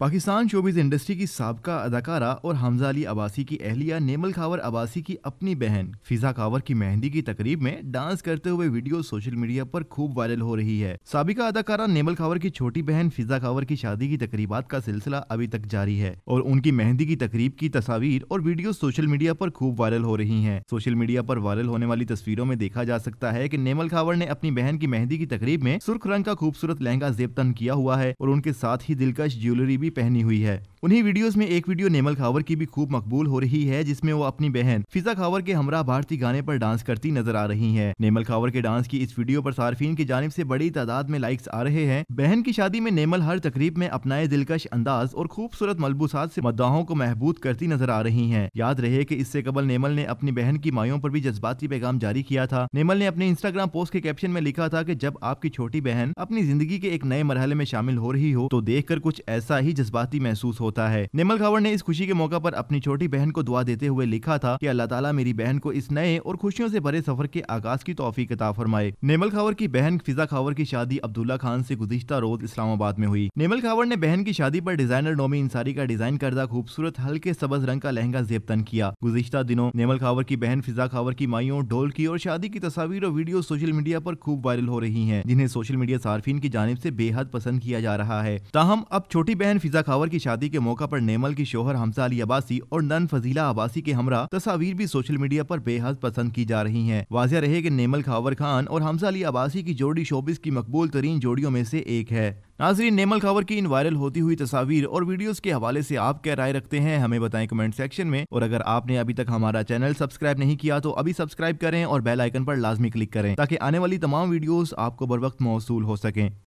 Pakistan showbiz industry की सबका अदाकारा और हमजा अली अबासी की अहलिया नेमल खावर अबासी की अपनी बहन फिजा खावर की मेहंदी की तकरीब में डांस करते हुए वीडियो सोशल मीडिया पर खूब वायरल हो रही है सबका अदाकारा नेमल खावर की छोटी बहन फिजा खावर की शादी की तकरीबात का सिलसिला अभी तक जारी है और उनकी मेहंदी की तकरीब की तस्वीर और वीडियो सोशल मीडिया पर खूब वायरल हो रही है सोशल मीडिया पर वायरल होने वाली तस्वीरों में देखा जा सकता है की नेमल खावर ने अपनी बहन की मेहंदी की तकरीब में सुर्ख रंग का खूबसूरत लहंगा जेबतन किया हुआ है और उनके साथ ही दिलकश ज्वेलरी भी भी पहनी हुई है उन्हीं वीडियोस में एक वीडियो नेमल खावर की भी खूब मकबूल हो रही है जिसमें वो अपनी बहन फिजा खावर के हमरा भारती गाने पर डांस करती नजर आ रही है नेमल खावर के डांस की इस वीडियो पर सार्फिन की जानब से बड़ी तादाद में लाइक्स आ रहे हैं बहन की शादी में नेमल हर तकरीब में अपनाए दिलकश अंदाज और खूबसूरत मलबूसात से मद्दाहों को महबूद करती नजर आ रही है याद रहे की इससे कबल नेमल ने अपनी बहन की मायों पर भी जज्बाती पैगाम जारी किया था नेमल ने अपने इंस्टाग्राम पोस्ट के कैप्शन में लिखा था की जब आपकी छोटी बहन अपनी जिंदगी के एक नए मरहले में शामिल हो रही हो तो देख कुछ ऐसा ही जज्बाती महसूस हो होता है निर्मल खावर ने इस खुशी के मौका पर अपनी छोटी बहन को दुआ देते हुए लिखा था कि अल्लाह ताला मेरी बहन को इस नए और खुशियों से भरे सफर के आगाज की तोहफी किताब फरमाए नेमल खावर की बहन फिजा खावर की शादी अब्दुल्ला खान से गुजश्ता रोज इस्लामाबाद में हुई नेमल खावर ने बहन की शादी आरोप डिजाइनर नोमी इंसारी का डिजाइन करदा खूबसूरत हल्के सबज रंग का लहंगा जेबतन किया गुजश्ता दिनों नेमल खावर की बहन फिजा खावर की माइयों ढोल की और शादी की तस्वीर और वीडियो सोशल मीडिया आरोप खूब वायरल हो रही है जिन्हें सोशल मीडिया सार्फिन की जानब ऐसी बेहद पसंद किया जा रहा है ताहम अब छोटी बहन फिजा खावर की शादी के मौका पर नेमल की शोहर हमसा अली अबासी और नन फजीला अबासी के हमरा तस्वीर भी सोशल मीडिया पर बेहद पसंद की जा रही हैं। वाजिया रहे कि नेमल खावर खान और हमसा अली अबासी की जोड़ी शोबिस की मकबूल तरीन जोड़ियों में से एक है नाजरीन नेमल खावर की इन वायरल होती हुई तस्वीर और वीडियोस के हवाले से आप क्या राय रखते हैं हमें बताएं कमेंट सेक्शन में और अगर आपने अभी तक हमारा चैनल सब्सक्राइब नहीं किया तो अभी सब्सक्राइब करें और बेल आइकन पर लाजमी क्लिक करें ताकि आने वाली तमाम वीडियोस आपको बर वक्त मौसू हो सकें